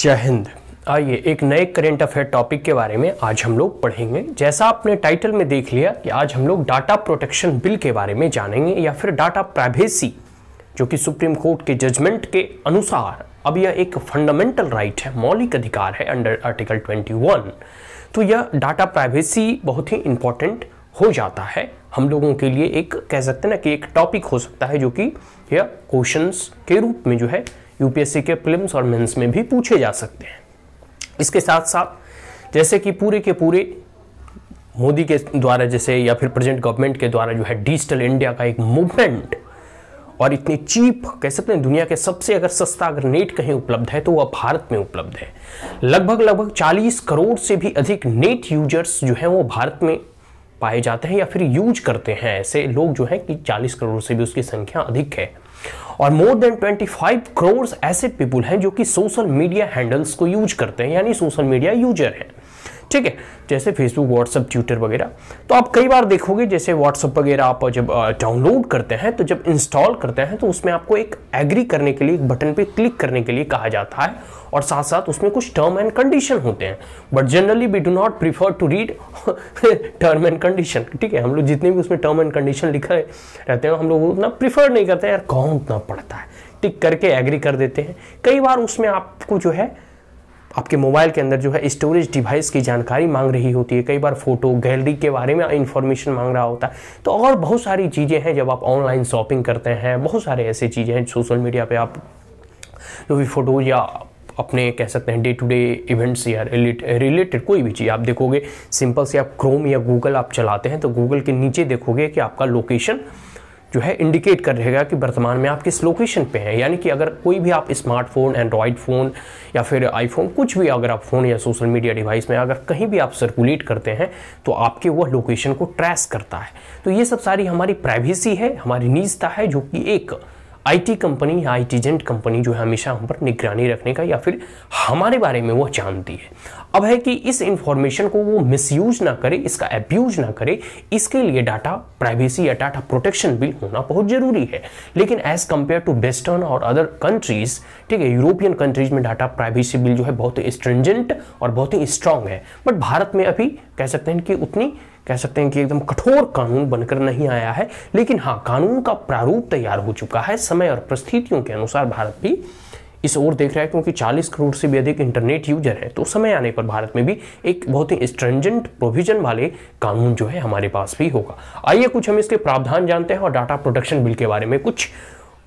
जय हिंद आइए एक नए करेंट अफेयर टॉपिक के बारे में आज हम लोग पढ़ेंगे जैसा आपने टाइटल में देख लिया कि आज हम लोग डाटा प्रोटेक्शन बिल के बारे में जानेंगे या फिर डाटा प्राइवेसी जो कि सुप्रीम कोर्ट के जजमेंट के अनुसार अब यह एक फंडामेंटल राइट है मौलिक अधिकार है अंडर आर्टिकल 21 तो यह डाटा प्राइवेसी बहुत ही इंपॉर्टेंट हो जाता है हम लोगों के लिए एक कह सकते हैं ना कि एक टॉपिक हो सकता है जो कि यह क्वेश्चंस के रूप में जो है यूपीएससी के प्रिलिम्स और मेंस में भी पूछे जा सकते हैं इसके साथ साथ जैसे कि पूरे के पूरे मोदी के द्वारा जैसे या फिर प्रेजेंट गवर्नमेंट के द्वारा जो है डिजिटल इंडिया का एक मूवमेंट और इतनी चीप कह सकते हैं दुनिया के सबसे अगर सस्ता अगर नेट कहीं उपलब्ध है तो वह भारत में उपलब्ध है लगभग लगभग 40 करोड़ से भी अधिक नेट यूजर्स जो हैं वो भारत में पाए जाते हैं या फिर यूज करते हैं ऐसे लोग जो हैं कि 40 करोड़ से भी उसकी संख्या अधिक है और मोर देन 25 करोड़ ऐसे पीपुल हैं जो कि सोशल मीडिया हैंडल्स को यूज करते हैं यानी सोशल मीडिया यूजर हैं ठीक है जैसे फेसबुक व्हाट्सअप ट्विटर वगैरह तो आप कई बार देखोगे जैसे व्हाट्सअप वगैरह आप जब डाउनलोड करते हैं तो जब इंस्टॉल करते हैं तो उसमें आपको एक एग्री करने के लिए एक बटन पे क्लिक करने के लिए कहा जाता है और साथ साथ उसमें कुछ टर्म एंड कंडीशन होते हैं but generally we do not prefer to read term and condition ठीक है हम लोग जितने भी उसमें टर्म एंड कंडीशन लिखा रहते हैं हम लोग उतना प्रीफर नहीं करते यार कौन उतना पड़ता है टिक करके एग्री कर देते हैं कई बार उसमें आपको जो है आपके मोबाइल के अंदर जो है स्टोरेज डिवाइस की जानकारी मांग रही होती है कई बार फोटो गैलरी के बारे में इन्फॉर्मेशन मांग रहा होता है तो और बहुत सारी चीज़ें हैं जब आप ऑनलाइन शॉपिंग करते हैं बहुत सारे ऐसे चीज़ें हैं सोशल मीडिया पर आप जो भी फ़ोटो या अपने कह सकते हैं डे टू डे इवेंट्स या रिलेटेड कोई भी चीज़ आप देखोगे सिंपल से आप क्रोम या गूगल आप चलाते हैं तो गूगल के नीचे देखोगे कि आपका लोकेशन जो है इंडिकेट कर रहेगा कि वर्तमान में आप किस लोकेशन पे हैं यानी कि अगर कोई भी आप स्मार्टफोन एंड्रॉयड फ़ोन या फिर आईफोन कुछ भी अगर आप फ़ोन या सोशल मीडिया डिवाइस में अगर कहीं भी आप सर्कुलेट करते हैं तो आपके वह लोकेशन को ट्रैस करता है तो ये सब सारी हमारी प्राइवेसी है हमारी निजता है जो कि एक आईटी कंपनी या आई आईटीजेंट कंपनी जो है हमेशा हम पर निगरानी रखने का या फिर हमारे बारे में वो जानती है अब है कि इस इंफॉर्मेशन को वो मिसयूज ना करे इसका एब्यूज ना करे इसके लिए डाटा प्राइवेसी या डाटा प्रोटेक्शन बिल होना बहुत जरूरी है लेकिन एज कंपेयर टू वेस्टर्न और अदर कंट्रीज ठीक है यूरोपियन कंट्रीज में डाटा प्राइवेसी बिल जो है बहुत ही स्ट्रेंजेंट और बहुत ही स्ट्रांग है बट भारत में अभी कह सकते हैं कि उतनी कह सकते हैं कि एकदम कठोर कानून बनकर नहीं आया है लेकिन हाँ कानून का प्रारूप तैयार हो चुका है समय और परिस्थितियों के अनुसार भारत भी इस ओर देख रहा है क्योंकि 40 करोड़ से भी अधिक इंटरनेट यूजर हैं तो समय आने पर भारत में भी एक बहुत ही स्ट्रेंजेंट प्रोविजन वाले कानून जो है हमारे पास भी होगा आइए कुछ हम इसके प्रावधान जानते हैं और डाटा प्रोटेक्शन बिल के बारे में कुछ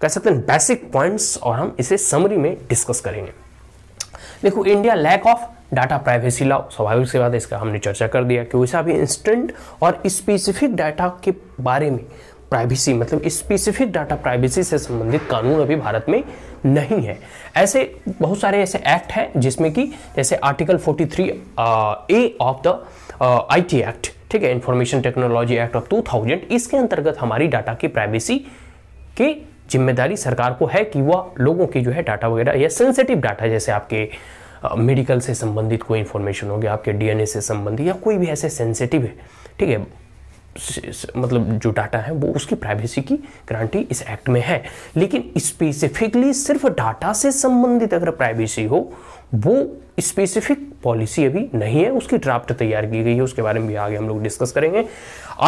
कह सकते हैं बेसिक पॉइंट्स और हम इसे समरी में डिस्कस करेंगे देखो India lack of data privacy law स्वाभाविक से बात है इसका हमने चर्चा कर दिया कि वैसा भी इंस्टेंट और स्पेसिफिक डाटा के बारे में प्राइवेसी मतलब स्पेसिफिक डाटा प्राइवेसी से संबंधित कानून अभी भारत में नहीं है ऐसे बहुत सारे ऐसे एक्ट हैं जिसमें कि जैसे article 43 A of the IT act ठीक है इंफॉर्मेशन टेक्नोलॉजी एक्ट ऑफ 2000 इसके अंतर्गत हमारी डाटा की प्राइवेसी की जिम्मेदारी सरकार को है कि वह लोगों की जो है डाटा वगैरह या सेंसिटिव डाटा जैसे आपके मेडिकल से संबंधित कोई इन्फॉर्मेशन हो गया आपके डीएनए से संबंधित या कोई भी ऐसे सेंसिटिव है ठीक है मतलब जो डाटा है वो उसकी प्राइवेसी की गारंटी इस एक्ट में है लेकिन स्पेसिफिकली सिर्फ डाटा से संबंधित अगर प्राइवेसी हो वो स्पेसिफिक पॉलिसी अभी नहीं है उसकी ड्राफ्ट तैयार की गई है उसके बारे में भी आगे हम लोग डिस्कस करेंगे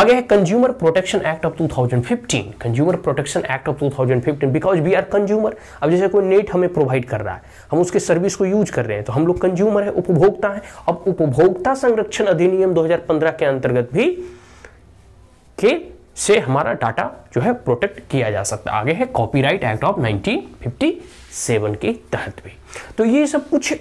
आगे है consumer protection act of 2015 consumer protection act of 2015 because we are consumer अब जैसे कोई नेट हमें प्रोवाइड कर रहा है हम उसके सर्विस को यूज कर रहे हैं तो हम लोग कंज्यूमर है उपभोक्ता है अब उपभोक्ता संरक्षण अधिनियम 2015 के अंतर्गत भी के से हमारा डाटा जो है प्रोटेक्ट किया जा सकता आगे है कॉपीराइट एक्ट ऑफ 1957 के तहत भी तो ये सब कुछ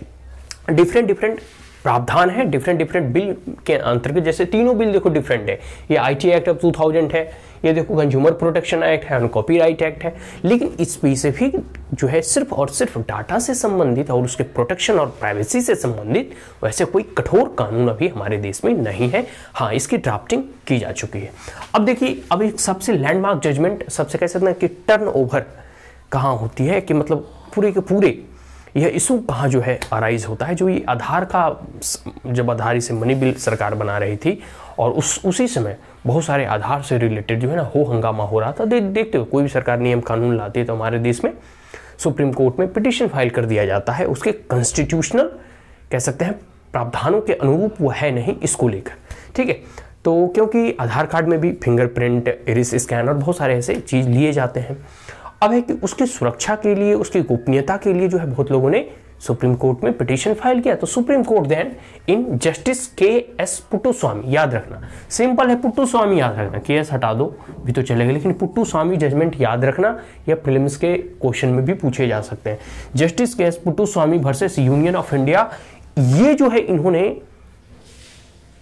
डिफरेंट डिफरेंट प्रावधान है डिफरेंट डिफरेंट बिल के अंतर्गत जैसे तीनों बिल देखो डिफरेंट है ये आईटी एक्ट ऑफ 2000 है ये देखो कंज्यूमर प्रोटेक्शन एक्ट है और कॉपीराइट एक्ट है लेकिन स्पेसिफिक जो है सिर्फ और सिर्फ डाटा से संबंधित और उसके प्रोटेक्शन और प्राइवेसी से संबंधित वैसे कोई कठोर कानून अभी हमारे देश में नहीं है हाँ इसकी ड्राफ्टिंग की जा चुकी है अब देखिए अब एक सबसे लैंडमार्क जजमेंट सबसे कह सकते हैं कि टर्न ओवर कहाँ होती है कि मतलब पूरे के पूरे यह इशू कहाँ जो है अराइज होता है जो ये आधार का जब आधार इसे मनी बिल सरकार बना रही थी और उस उसी समय बहुत सारे आधार से रिलेटेड जो है ना हो हंगामा हो रहा था दे, देखते हो कोई भी सरकार नियम कानून लाती है तो हमारे देश में सुप्रीम कोर्ट में पिटिशन फाइल कर दिया जाता है उसके कॉन्स्टिट्यूशनल कह सकते हैं प्रावधानों के अनुरूप वो है नहीं इसको लेकर ठीक है तो क्योंकि आधार कार्ड में भी फिंगरप्रिंट इरिस स्कैन और बहुत सारे ऐसे चीज़ लिए जाते हैं अब है कि उसकी सुरक्षा के लिए उसकी गोपनीयता के लिए जो है बहुत लोगों ने सुप्रीम कोर्ट में पिटिशन फाइल किया तो supreme court then in justice K S Puttaswamy याद रखना सिंपल है पुट्टू स्वामी याद रखना के एस हटा दो भी तो चलेगा लेकिन पुट्टू स्वामी जजमेंट याद रखना या फिल्म के क्वेश्चन में भी पूछे जा सकते हैं justice K S Puttaswamy versus union of India ये जो है इन्होंने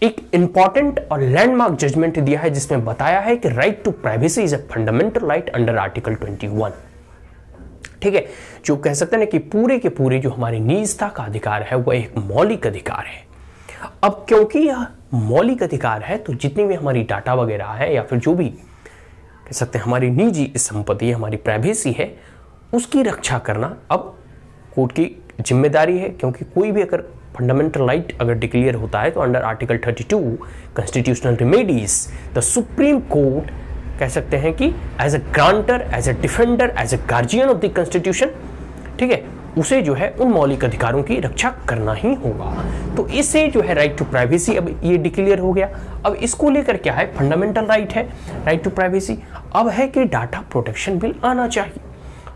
एक इंपॉर्टेंट और लैंडमार्क जजमेंट दिया है जिसमें बताया है कि right to privacy is a fundamental right under article 21 ठीक है जो कह सकते हैं कि पूरे के पूरे जो हमारी निजता का अधिकार है वह एक मौलिक अधिकार है अब क्योंकि यह मौलिक अधिकार है तो जितनी भी हमारी डाटा वगैरह है या फिर जो भी कह सकते हैं हमारी निजी संपत्ति हमारी प्राइवेसी है उसकी रक्षा करना अब कोर्ट की जिम्मेदारी है क्योंकि कोई भी अगर फंडामेंटल राइट अगर डिक्लेयर होता है तो under article 32 constitutional remedies the supreme court कह सकते हैं कि as a grantor as a defender as a guardian of the constitution ठीक है उसे जो है उन मौलिक अधिकारों की रक्षा करना ही होगा तो इसे जो है राइट टू प्राइवेसी अब ये डिक्लेयर हो गया अब इसको लेकर क्या है फंडामेंटल राइट है राइट टू प्राइवेसी अब है कि डाटा प्रोटेक्शन बिल आना चाहिए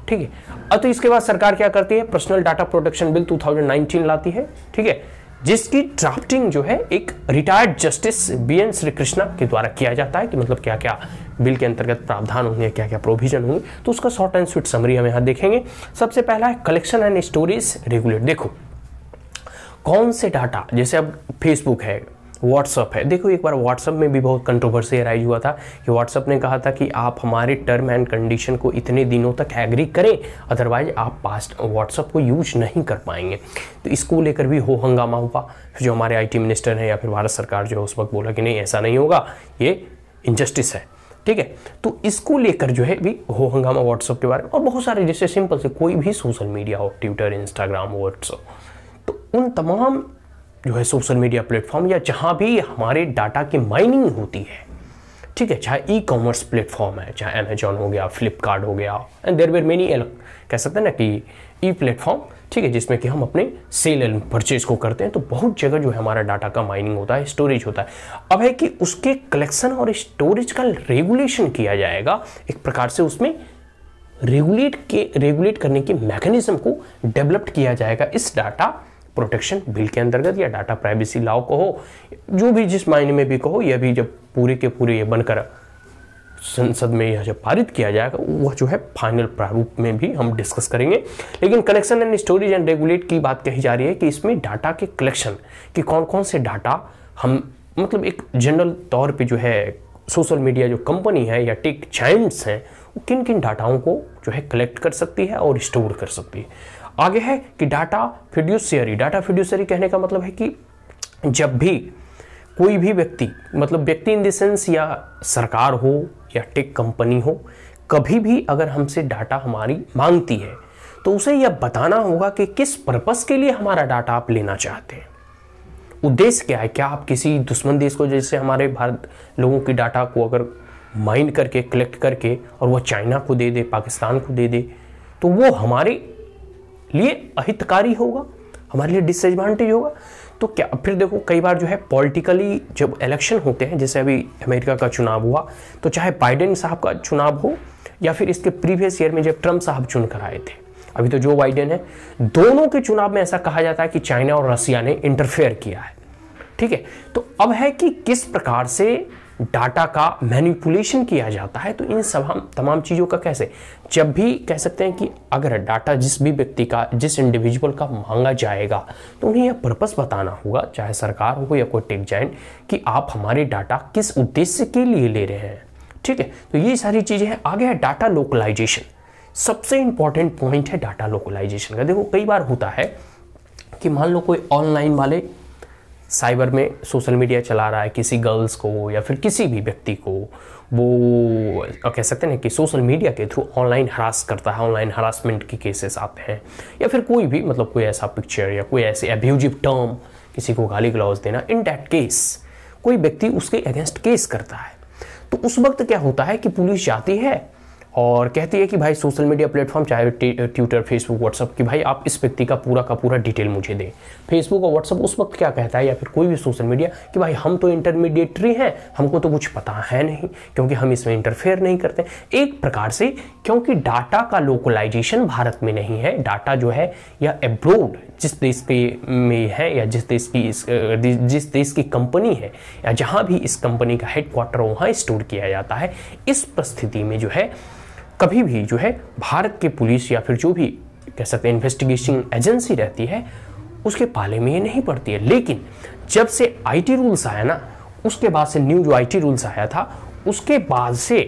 ठीक है अतः तो इसके बाद सरकार क्या करती है पर्सनल डाटा प्रोटेक्शन बिल 2019 लाती है ठीक है जिसकी ड्राफ्टिंग जो है एक retired justice B N Sri Krishna के द्वारा किया जाता है कि मतलब क्या क्या बिल के अंतर्गत प्रावधान होंगे क्या क्या प्रोविजन होंगे तो उसका शॉर्ट एंड स्वीट समरी हम यहाँ देखेंगे सबसे पहला है कलेक्शन एंड स्टोरेज रेगुलेट देखो कौन से डाटा जैसे अब फेसबुक है व्हाट्सअप है देखो एक बार व्हाट्सअप में भी बहुत कंट्रोवर्सी अराइज हुआ था कि व्हाट्सअप ने कहा था कि आप हमारे टर्म एंड कंडीशन को इतने दिनों तक एग्री करें अदरवाइज आप पास्ट व्हाट्सअप को यूज नहीं कर पाएंगे तो इसको लेकर भी हो हंगामा हुआ जो हमारे आईटी मिनिस्टर हैं या फिर भारत सरकार जो है उस वक्त बोला कि नहीं ऐसा नहीं होगा ये इनजस्टिस है ठीक है तो इसको लेकर जो है भी हो हंगामा व्हाट्सअप के बारे में और बहुत सारे जैसे सिंपल से कोई भी सोशल मीडिया हो ट्विटर इंस्टाग्राम व्हाट्सअप तो उन तमाम जो है सोशल मीडिया प्लेटफॉर्म या जहाँ भी हमारे डाटा की माइनिंग होती है ठीक है चाहे ई कॉमर्स प्लेटफॉर्म है चाहे अमेजोन हो गया फ्लिपकार्ट हो गया एंड देर वेर मेनी कह सकते हैं ना कि ई प्लेटफॉर्म ठीक है जिसमें कि हम अपने सेल एंड परचेज को करते हैं तो बहुत जगह जो है हमारा डाटा का माइनिंग होता है स्टोरेज होता है अब है कि उसके कलेक्शन और स्टोरेज का रेगुलेशन किया जाएगा एक प्रकार से उसमें रेगुलेट के रेगुलेट करने के मैकेनिज्म को डेवलप्ड किया जाएगा इस डाटा प्रोटेक्शन बिल के अंतर्गत या डाटा प्राइवेसी लॉ को हो जो भी जिस मायने में भी कहो यह भी जब पूरे के पूरे ये बनकर संसद में यह जब पारित किया जाएगा वह जो है फाइनल प्रारूप में भी हम डिस्कस करेंगे लेकिन collection and storage and regulate की बात कही जा रही है कि इसमें डाटा के कलेक्शन कि कौन कौन से डाटा हम मतलब एक जनरल तौर पे जो है सोशल मीडिया जो कंपनी है या टेक चाइम्स हैं वो किन किन डाटाओं को जो है कलेक्ट कर सकती है और स्टोर कर सकती है आगे है कि डाटा फिड्यूसरी डाटा फिड्यूसरी कहने का मतलब है कि जब भी कोई भी व्यक्ति मतलब व्यक्ति इन देंस या सरकार हो या टेक कंपनी हो कभी भी अगर हमसे डाटा हमारी मांगती है तो उसे यह बताना होगा कि किस पर्पस के लिए हमारा डाटा आप लेना चाहते हैं उद्देश्य क्या है क्या आप किसी दुश्मन देश को जैसे हमारे भारत लोगों की डाटा को अगर माइन करके कलेक्ट करके और वह चाइना को दे दे पाकिस्तान को दे दे तो वो हमारे लिए अहितकारी होगा हमारे लिए डिसएडवांटेज होगा तो क्या फिर देखो कई बार जो है पॉलिटिकली जब इलेक्शन होते हैं जैसे अभी अमेरिका का चुनाव हुआ तो चाहे बाइडेन साहब का चुनाव हो या फिर इसके प्रीवियस ईयर में जब ट्रंप साहब चुन कर आए थे अभी तो जो बाइडेन है दोनों के चुनाव में ऐसा कहा जाता है कि चाइना और रसिया ने इंटरफेयर किया है ठीक है तो अब है कि किस प्रकार से डाटा का मैनिपुलेशन किया जाता है तो इन सब हम तमाम चीज़ों का कैसे जब भी कह सकते हैं कि अगर डाटा जिस भी व्यक्ति का जिस इंडिविजुअल का मांगा जाएगा तो उन्हें यह पर्पस बताना होगा चाहे सरकार हो या कोई टेक जाइंट कि आप हमारे डाटा किस उद्देश्य के लिए ले रहे हैं ठीक है तो ये सारी चीज़ें हैं आगे है डाटा लोकलाइजेशन सबसे इंपॉर्टेंट पॉइंट है डाटा लोकलाइजेशन का देखो कई बार होता है कि मान लो कोई ऑनलाइन वाले साइबर में सोशल मीडिया चला रहा है किसी गर्ल्स को या फिर किसी भी व्यक्ति को वो कह सकते हैं कि सोशल मीडिया के थ्रू ऑनलाइन हरास करता है ऑनलाइन हरासमेंट के केसेस आते हैं या फिर कोई भी मतलब कोई ऐसा पिक्चर या कोई ऐसे एब्यूजिव टर्म किसी को गाली गलौज देना इन डैट केस कोई व्यक्ति उसके अगेंस्ट केस करता है तो उस वक्त क्या होता है कि पुलिस जाती है और कहती है कि भाई सोशल मीडिया प्लेटफॉर्म चाहे ट्विटर फेसबुक व्हाट्सअप कि भाई आप इस व्यक्ति का पूरा का पूरा डिटेल मुझे दें फेसबुक और व्हाट्सअप उस वक्त क्या कहता है या फिर कोई भी सोशल मीडिया कि भाई हम तो इंटरमीडिएटरी हैं हमको तो कुछ पता है नहीं क्योंकि हम इसमें इंटरफेयर नहीं करते एक प्रकार से क्योंकि डाटा का लोकलाइजेशन भारत में नहीं है डाटा जो है या एब्रोड जिस देश के में है या जिस देश की इस जिस देश की कंपनी है या जहाँ भी इस कंपनी का हेडक्वार्टर हो वहाँ स्टोर किया जाता है इस परिस्थिति में जो है कभी भी जो है भारत के पुलिस या फिर जो भी कह सकते हैं इन्वेस्टिगेशन एजेंसी रहती है उसके पाले में ये नहीं पड़ती है लेकिन जब से आईटी रूल्स आया ना उसके बाद से न्यू जो आईटी रूल्स आया था उसके बाद से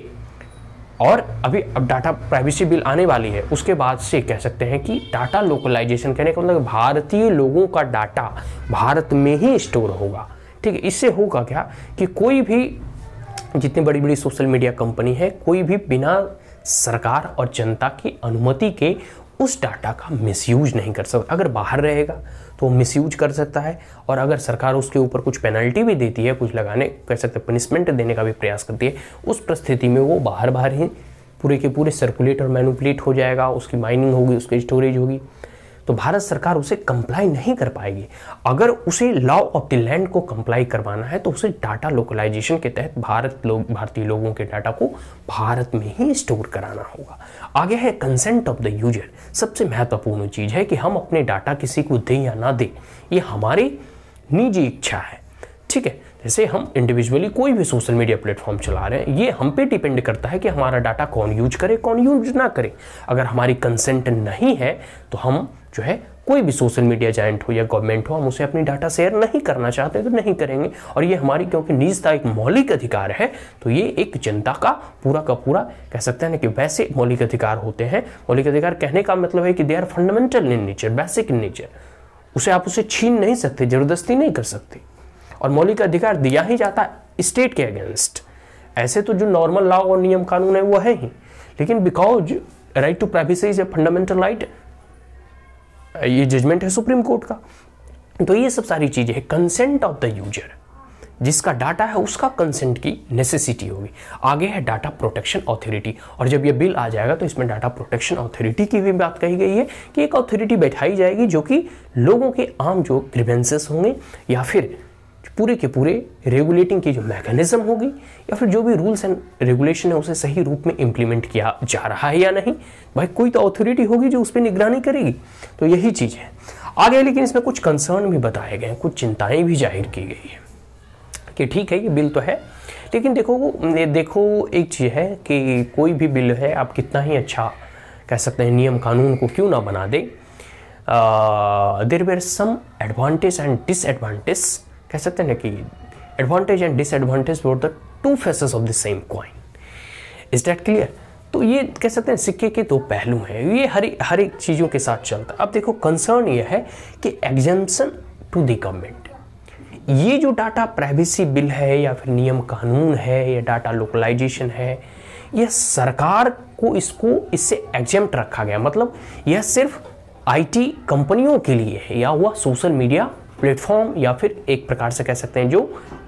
और अभी अब डाटा प्राइवेसी बिल आने वाली है उसके बाद से कह सकते हैं कि डाटा लोकलाइजेशन कहने का मतलब भारतीय लोगों का डाटा भारत में ही स्टोर होगा ठीक है इससे होगा क्या कि कोई भी जितनी बड़ी बड़ी सोशल मीडिया कंपनी है कोई भी बिना सरकार और जनता की अनुमति के उस डाटा का मिसयूज नहीं कर सकता अगर बाहर रहेगा तो वो मिसयूज कर सकता है और अगर सरकार उसके ऊपर कुछ पेनल्टी भी देती है कुछ लगाने कर सकते पनिशमेंट देने का भी प्रयास करती है उस परिस्थिति में वो बाहर बाहर ही पूरे के पूरे सर्कुलेट और मैनुपलेट हो जाएगा उसकी माइनिंग होगी उसकी स्टोरेज होगी तो भारत सरकार उसे कंप्लाई नहीं कर पाएगी अगर उसे लॉ ऑफ द लैंड को कंप्लाई करवाना है तो उसे डाटा लोकलाइजेशन के तहत भारत लोग भारतीय लोगों के डाटा को भारत में ही स्टोर कराना होगा आगे है कंसेंट ऑफ द यूजर सबसे महत्वपूर्ण चीज़ है कि हम अपने डाटा किसी को दें या ना दें ये हमारी निजी इच्छा है ठीक है जैसे हम इंडिविजुअली कोई भी सोशल मीडिया प्लेटफॉर्म चला रहे हैं ये हम पे डिपेंड करता है कि हमारा डाटा कौन यूज करे कौन यूज ना करे अगर हमारी कंसेंट नहीं है तो हम जो है कोई भी सोशल मीडिया जाइंट हो या गवर्नमेंट हो हम उसे अपनी डाटा शेयर नहीं करना चाहते तो नहीं करेंगे और ये हमारी क्योंकि निजता एक मौलिक अधिकार है तो ये एक जनता का पूरा का पूरा कह सकते हैं ना कि वैसे मौलिक अधिकार होते हैं मौलिक अधिकार कहने का मतलब है कि they are fundamental in nature basic in nature उसे आप उसे छीन नहीं सकते ज़बरदस्ती नहीं कर सकते और मौलिक अधिकार दिया ही जाता है स्टेट के अगेंस्ट ऐसे तो जो नॉर्मल लॉ और नियम कानून है वो है ही लेकिन because right to privacy is a fundamental right ये जजमेंट है सुप्रीम कोर्ट का तो ये सब सारी चीज़ें है कंसेंट ऑफ द यूजर जिसका डाटा है उसका कंसेंट की नेसेसिटी होगी आगे है डाटा प्रोटेक्शन अथॉरिटी और जब ये बिल आ जाएगा तो इसमें डाटा प्रोटेक्शन अथॉरिटी की भी बात कही गई है कि एक अथॉरिटी बैठाई जाएगी जो कि लोगों के आम जो ग्रीवेंसेस होंगे या फिर पूरे के पूरे रेगुलेटिंग की जो मैकेनिज्म होगी या फिर जो भी रूल्स एंड रेगुलेशन है उसे सही रूप में इम्प्लीमेंट किया जा रहा है या नहीं भाई कोई तो अथॉरिटी होगी जो उस पर निगरानी करेगी तो यही चीज़ है आगे लेकिन इसमें कुछ कंसर्न भी बताए गए हैं कुछ चिंताएं भी जाहिर की गई है कि ठीक है ये बिल तो है लेकिन देखो देखो एक चीज़ है कि कोई भी बिल है आप कितना ही अच्छा कह सकते हैं नियम कानून को क्यों ना बना दे there were some advantage and disadvantage कह सकते हैं ना कि advantage and disadvantage were the two faces of the same coin is that clear तो ये कह सकते हैं सिक्के के दो पहलू हैं ये हर हर एक चीज़ों के साथ चलता अब देखो कंसर्न ये है कि एग्जेंशन टू द गवर्नमेंट ये जो डाटा प्राइवेसी बिल है या फिर नियम कानून है या डाटा लोकलाइजेशन है यह सरकार को इसको इससे एग्जेम्प्ट रखा गया मतलब यह सिर्फ आईटी कंपनियों के लिए है या हुआ सोशल मीडिया प्लेटफॉर्म या फिर एक प्रकार से कह सकते हैं जो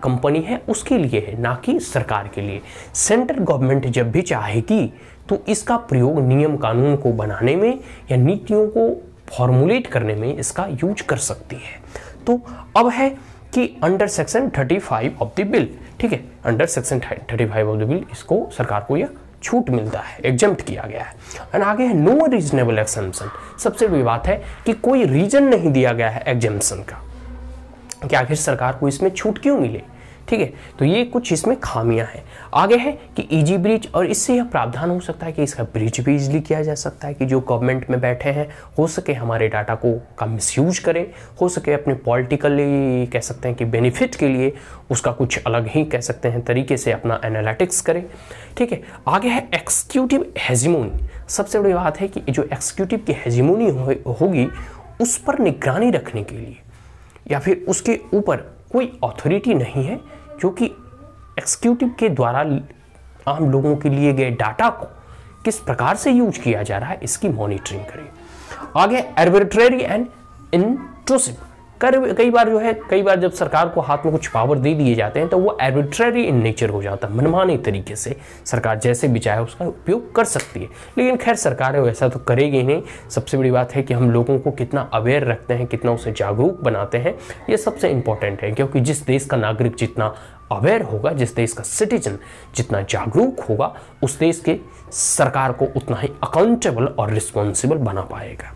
कंपनी है उसके लिए है ना कि सरकार के लिए सेंट्रल गवर्नमेंट जब भी चाहेगी तो इसका प्रयोग नियम कानून को बनाने में या नीतियों को फॉर्मुलेट करने में इसका यूज कर सकती है तो अब है कि under section 35 of the bill ठीक है under section 35 of the bill इसको सरकार को यह छूट मिलता है एग्जम्प्ट किया गया है एंड आगे है नो रीजनेबल एग्जाम्पन सबसे बड़ी बात है कि कोई रीजन नहीं दिया गया है एग्जाम्पन का कि आखिर सरकार को इसमें छूट क्यों मिले ठीक है तो ये कुछ इसमें खामियां हैं आगे है कि इजी e ब्रिज और इससे यह प्रावधान हो सकता है कि इसका ब्रिज भी इजली किया जा सकता है कि जो गवर्नमेंट में बैठे हैं हो सके हमारे डाटा को का मिसयूज करें हो सके अपने पॉलिटिकली कह सकते हैं कि बेनिफिट के लिए उसका कुछ अलग ही कह सकते हैं तरीके से अपना एनालिटिक्स करें ठीक है आगे है एक्सिक्यूटिव हेजिमोनी सबसे बड़ी बात है कि जो एक्सिक्यूटिव की हेजिमोनी होगी उस पर निगरानी रखने के लिए या फिर उसके ऊपर कोई अथॉरिटी नहीं है जो कि एक्सक्यूटिव के द्वारा आम लोगों के लिए गए डाटा को किस प्रकार से यूज किया जा रहा है इसकी मॉनिटरिंग करें आगे एर्बिट्रेरी एंड इंट्रोसिव कई बार जो है कई बार जब सरकार को हाथ में कुछ पावर दे दिए जाते हैं तो वो एडिट्रेरी इन नेचर हो जाता है मनमानी तरीके से सरकार जैसे भी चाहे उसका उपयोग कर सकती है लेकिन खैर सरकार है वैसा तो करेगी नहीं सबसे बड़ी बात है कि हम लोगों को कितना अवेयर रखते हैं कितना उसे जागरूक बनाते हैं ये सबसे इंपॉर्टेंट है क्योंकि जिस देश का नागरिक जितना अवेयर होगा जिस देश का सिटीजन जितना जागरूक होगा उस देश के सरकार को उतना ही अकाउंटेबल और रिस्पॉन्सिबल बना पाएगा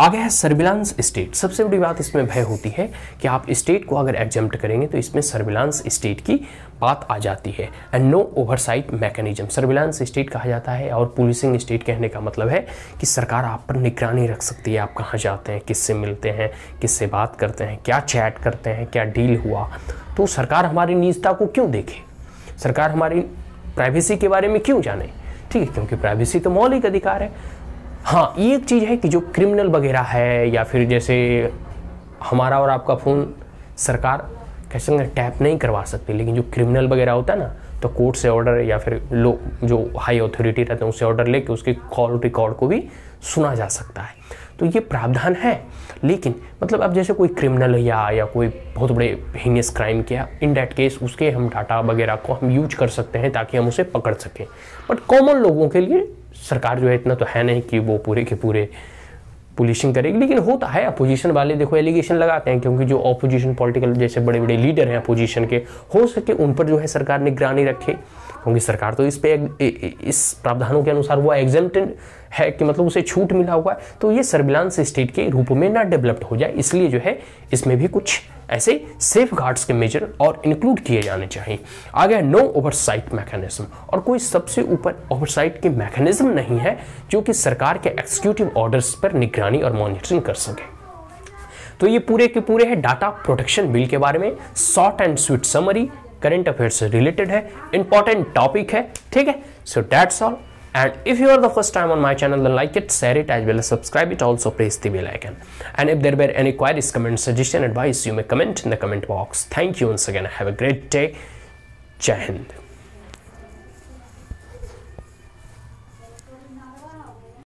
आगे है सर्विलांस स्टेट सबसे बड़ी बात इसमें भय होती है कि आप स्टेट को अगर एग्जम्प्ट करेंगे तो इसमें सर्विलांस स्टेट की बात आ जाती है and no oversight mechanism surveillance state कहा जाता है और पुलिसिंग स्टेट कहने का मतलब है कि सरकार आप पर निगरानी रख सकती है आप कहाँ जाते हैं किससे मिलते हैं किससे बात करते हैं क्या चैट करते हैं क्या डील हुआ तो सरकार हमारी निजता को क्यों देखे सरकार हमारी प्राइवेसी के बारे में क्यों जाने ठीक है क्योंकि प्राइवेसी तो मौलिक अधिकार है हाँ ये एक चीज़ है कि जो क्रिमिनल वगैरह है या फिर जैसे हमारा और आपका फ़ोन सरकार कैसे टैप नहीं करवा सकती लेकिन जो क्रिमिनल वगैरह होता है ना तो कोर्ट से ऑर्डर या फिर लो जो हाई अथॉरिटी रहते हैं उससे ऑर्डर लेके उसके कॉल रिकॉर्ड को भी सुना जा सकता है तो ये प्रावधान है लेकिन मतलब अब जैसे कोई क्रिमिनल या या कोई बहुत बड़े हीनियस क्राइम किया इन डैट केस उसके हम डाटा वगैरह को हम यूज कर सकते हैं ताकि हम उसे पकड़ सकें बट कॉमन लोगों के लिए सरकार जो है इतना तो है नहीं कि वो पूरे के पूरे पुलिसिंग करेगी लेकिन होता है अपोजिशन वाले देखो एलिगेशन लगाते हैं क्योंकि जो अपोजिशन पॉलिटिकल जैसे बड़े बड़े लीडर हैं अपोजिशन के हो सके उन पर जो है सरकार निगरानी रखे क्योंकि सरकार तो इस पे इस प्रावधानों के अनुसार हुआ एग्जेप्टेड है कि मतलब उसे छूट मिला हुआ है तो ये सर्विलांस स्टेट के रूप में ना डेवलप्ड हो जाए इसलिए जो है इसमें भी कुछ ऐसे सेफ गार्ड्स के मेजर और इंक्लूड किए जाने चाहिए आ गया नो ओवरसाइट मैकेनिज्म और कोई सबसे ऊपर ओवरसाइट के मैकेनिज्म नहीं है जो कि सरकार के एक्सिक्यूटिव ऑर्डर्स पर निगरानी और मॉनिटरिंग कर सके तो ये पूरे के पूरे है डाटा प्रोटेक्शन बिल के बारे में short and sweet summary current affair से रिलेटेड है इंपॉर्टेंट टॉपिक है ठीक है so that's all and if you are the first time on my channel like it share it as well subscribe it also place the bell icon and if there are any queries comment suggestion advice you may comment in the comment box thank you again have a great day जय हिंद